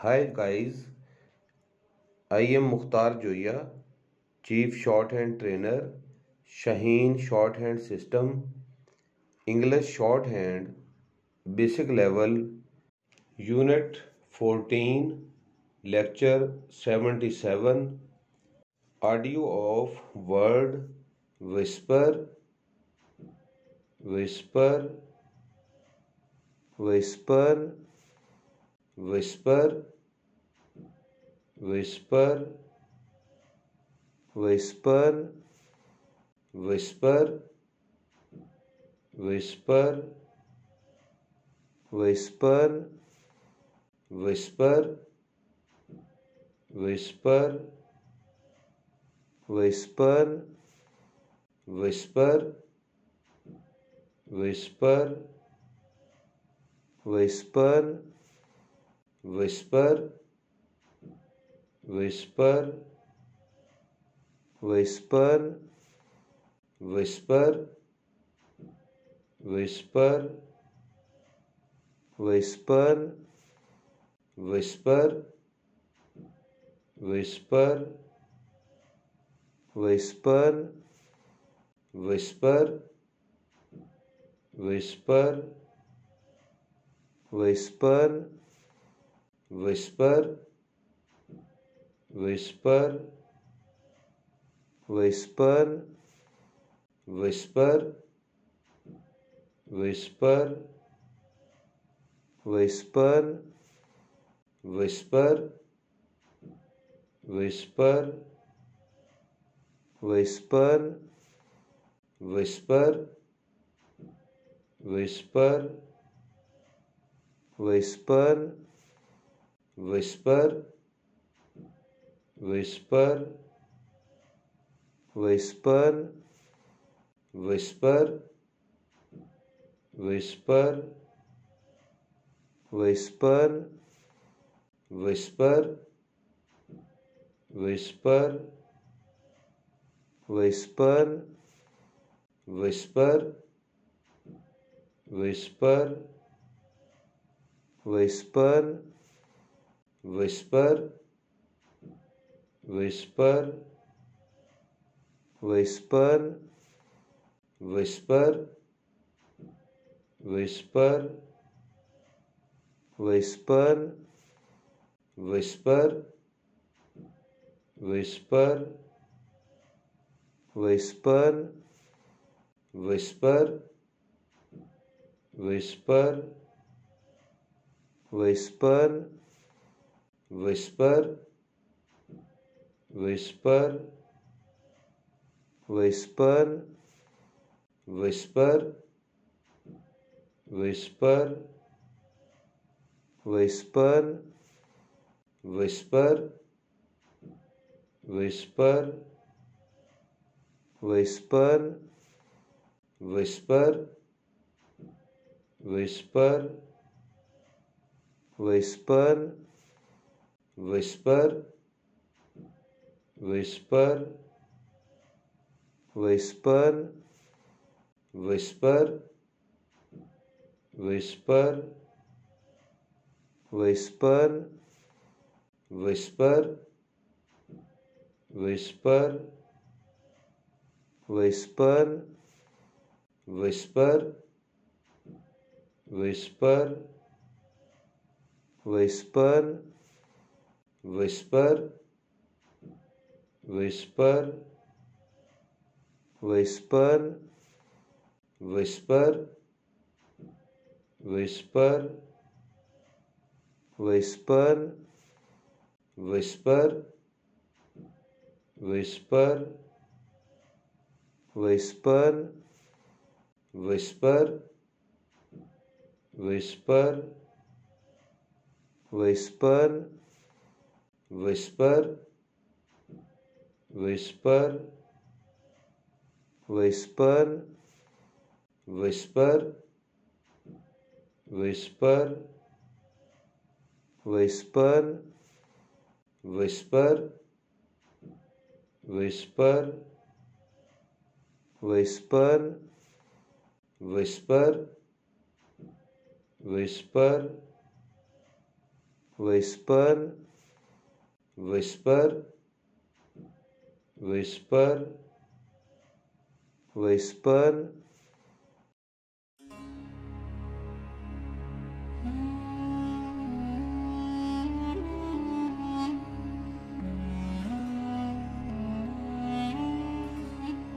hi guys I am Mukhtar Zoya chief short hand trainer Shaheen short hand system English short hand basic level unit 14 lecture 77 audio of word whisper whisper whisper whisper whisper whisper whisper whisper whisper whisper whisper whisper whisper whisper whisper whisper whisper whisper whisper whisper whisper whisper whisper whisper whisper whisper whisper whisper whisper whisper whisper whisper whisper whisper whisper whisper whisper whisper whisper whisper whisper whisper whisper whisper whisper whisper whisper whisper whisper whisper whisper whisper whisper whisper whisper whisper whisper whisper whisper whisper whisper whisper whisper whisper whisper whisper whisper whisper whisper whisper whisper whisper whisper whisper whisper whisper whisper whisper whisper whisper whisper whisper whisper whisper whisper whisper whisper whisper whisper whisper whisper whisper whisper whisper whisper whisper whisper whisper whisper whisper whisper whisper whisper whisper whisper whisper whisper whisper whisper whisper whisper whisper whisper whisper